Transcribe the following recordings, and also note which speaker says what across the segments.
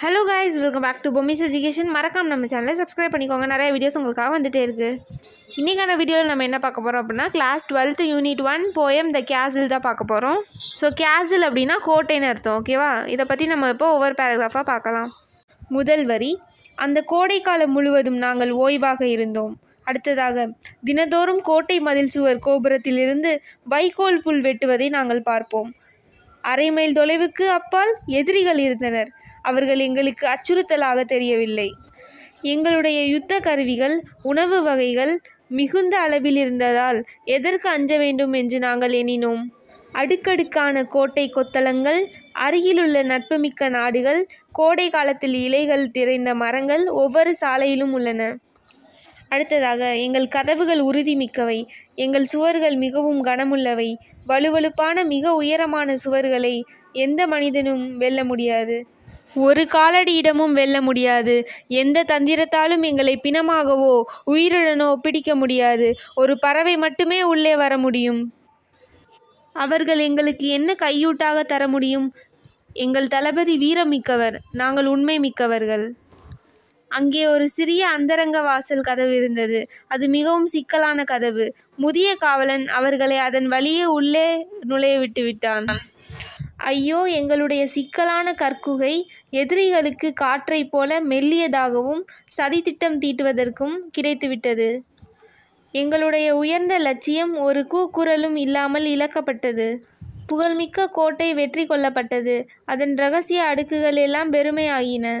Speaker 1: hello guys welcome back to Bommi's education மறக்காம நம்ம சேனலை சப்ஸ்கிரைப் பண்ணிக்கோங்க நிறைய வீடியோஸ் உங்களுக்காக வந்துகிட்டே இருக்குது இன்றைக்கான வீடியோவில் நம்ம என்ன பார்க்க போகிறோம் அப்படின்னா class twelfth unit one poem the castle தான் பார்க்க போகிறோம் ஸோ கேசில் அப்படின்னா கோட்டைன்னு அர்த்தம் ஓகேவா இதை பற்றி நம்ம இப்போ ஒவ்வொரு பேராகிராஃபாக பார்க்கலாம் முதல் வரி அந்த கோடைக்காலம் முழுவதும் நாங்கள் ஓய்வாக இருந்தோம் அடுத்ததாக தினதோறும் கோட்டை மதில் சுவர் கோபுரத்திலிருந்து வைகோல் புல் வெட்டுவதை நாங்கள் பார்ப்போம் அரை மைல் தொலைவுக்கு அப்பால் எதிரிகள் இருந்தனர் அவர்கள் எங்களுக்கு அச்சுறுத்தலாக தெரியவில்லை எங்களுடைய யுத்த கருவிகள் உணவு வகைகள் மிகுந்த அளவில் இருந்ததால் எதற்கு அஞ்ச வேண்டும் என்று நாங்கள் எண்ணினோம் அடுக்கடுக்கான கோட்டை கொத்தளங்கள் அருகிலுள்ள நட்புமிக்க நாடுகள் கோடை காலத்தில் இலைகள் திரைந்த மரங்கள் ஒவ்வொரு சாலையிலும் உள்ளன அடுத்ததாக எங்கள் கதவுகள் உறுதிமிக்கவை எங்கள் சுவர்கள் மிகவும் கனமுள்ளவை வலுவலுப்பான மிக உயரமான சுவர்களை எந்த மனிதனும் வெல்ல முடியாது ஒரு காலடியிடமும் வெல்ல முடியாது எந்த தந்திரத்தாலும் எங்களை பிணமாகவோ உயிருடனோ பிடிக்க முடியாது ஒரு பறவை மட்டுமே உள்ளே வர முடியும் அவர்கள் எங்களுக்கு என்ன கையூட்டாக தர முடியும் எங்கள் தளபதி வீரமிக்கவர் நாங்கள் உண்மை மிக்கவர்கள் அங்கே ஒரு சிறிய அந்தரங்க வாசல் கதவு இருந்தது அது மிகவும் சிக்கலான கதவு முதிய காவலன் அவர்களை அதன் வழியே உள்ளே நுழைய விட்டு விட்டான் ஐயோ எங்களுடைய சிக்கலான கற்குகை எதிரிகளுக்கு காற்றைப் போல மெல்லியதாகவும் சதித்திட்டம் தீட்டுவதற்கும் கிடைத்துவிட்டது எங்களுடைய உயர்ந்த லட்சியம் ஒரு கூக்குரலும் இல்லாமல் இழக்கப்பட்டது புகழ்மிக்க கோட்டை வெற்றி கொள்ளப்பட்டது அதன் ரகசிய அடுக்குகள் எல்லாம் பெருமையாகின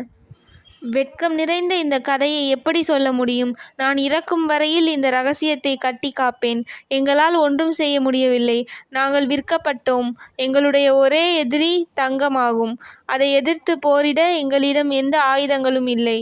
Speaker 1: வெட்கம் நிறைந்த இந்த கதையை எப்படி சொல்ல முடியும் நான் இறக்கும் வரையில் இந்த ரகசியத்தை கட்டி காப்பேன் எங்களால் ஒன்றும் செய்ய முடியவில்லை நாங்கள் விற்கப்பட்டோம் எங்களுடைய ஒரே எதிரி தங்கமாகும் அதை எதிர்த்து போரிட எங்களிடம் எந்த ஆயுதங்களும் இல்லை